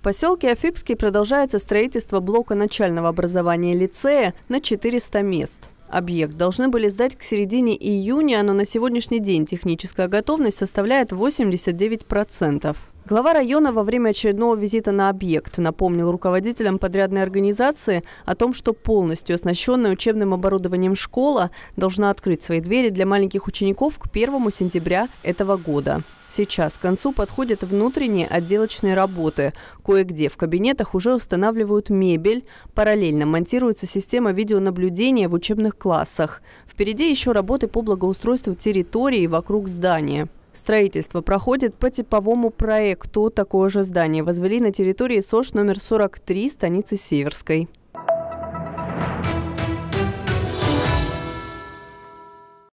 В поселке Афипский продолжается строительство блока начального образования лицея на 400 мест. Объект должны были сдать к середине июня, но на сегодняшний день техническая готовность составляет 89%. Глава района во время очередного визита на объект напомнил руководителям подрядной организации о том, что полностью оснащенная учебным оборудованием школа должна открыть свои двери для маленьких учеников к 1 сентября этого года. Сейчас к концу подходят внутренние отделочные работы. Кое-где в кабинетах уже устанавливают мебель. Параллельно монтируется система видеонаблюдения в учебных классах. Впереди еще работы по благоустройству территории вокруг здания. Строительство проходит по типовому проекту. Такое же здание возвели на территории СОЖ номер 43 станицы Северской.